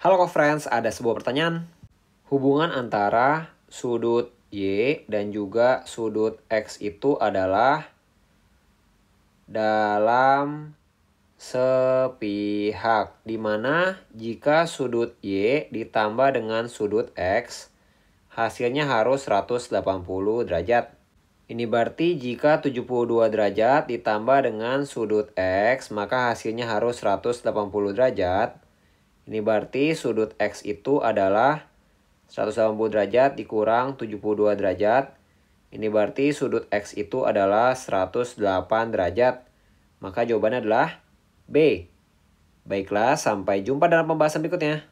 Halo kok friends, ada sebuah pertanyaan. Hubungan antara sudut Y dan juga sudut X itu adalah dalam sepihak. Dimana jika sudut Y ditambah dengan sudut X, hasilnya harus 180 derajat. Ini berarti jika 72 derajat ditambah dengan sudut X, maka hasilnya harus 180 derajat ini berarti sudut X itu adalah 180 derajat dikurang 72 derajat. Ini berarti sudut X itu adalah 108 derajat. Maka jawabannya adalah B. Baiklah, sampai jumpa dalam pembahasan berikutnya.